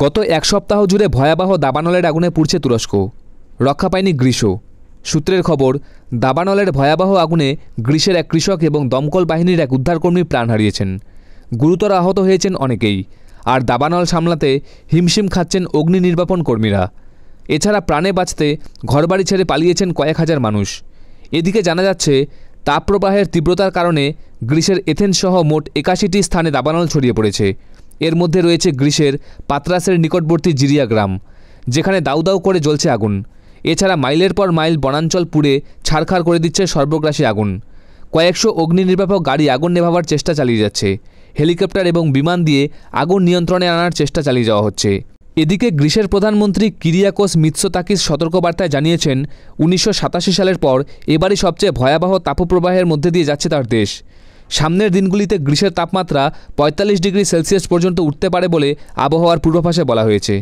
গত এক সপ্তাহ জুড়ে ভয়াবহ দাবানলের আগুনে পুড়ছে তুরস্ক রক্ষা পায়নি গ্রীষ্ম সূত্রের খবর দাবানলের ভয়াবহ আগুনে গ্রীষের এক কৃষক এবং দমকল বাহিনীর এক উদ্ধারকর্মী প্রাণ হারিয়েছেন গুরুতর আহত হয়েছেন অনেকেই আর দাবানল সামলাতে হিমশিম খাচ্ছেন অগ্নি নির্বাপন কর্মীরা এছাড়া প্রাণে বাঁচতে ঘরবাড়ি ছেড়ে পালিয়েছেন কয়েক হাজার মানুষ এদিকে জানা যাচ্ছে তাপপ্রবাহের তীব্রতার কারণে গ্রীষের এথেন্স মোট একাশিটি স্থানে দাবানল ছড়িয়ে পড়েছে এর মধ্যে রয়েছে গ্রীষের পাত্রাসের নিকটবর্তী জিরিয়া গ্রাম যেখানে দাউদাউ করে জ্বলছে আগুন এছাড়া মাইলের পর মাইল বনাঞ্চল পুড়ে ছাড়খাড় করে দিচ্ছে সর্বগ্রাসী আগুন কয়েকশো অগ্নি নির্বাপক গাড়ি আগুন নেভাবার চেষ্টা চালিয়ে যাচ্ছে হেলিকপ্টার এবং বিমান দিয়ে আগুন নিয়ন্ত্রণে আনার চেষ্টা চালিয়ে যাওয়া হচ্ছে এদিকে গ্রীসের প্রধানমন্ত্রী কিরিয়াকোস তাকিস সতর্কবার্তায় জানিয়েছেন উনিশশো সালের পর এবারই সবচেয়ে ভয়াবহ তাপপ্রবাহের মধ্যে দিয়ে যাচ্ছে তার দেশ সামনের দিনগুলিতে গ্রীষ্মের তাপমাত্রা পঁয়তাল্লিশ ডিগ্রি সেলসিয়াস পর্যন্ত উঠতে পারে বলে আবহাওয়ার পূর্বাভাসে বলা হয়েছে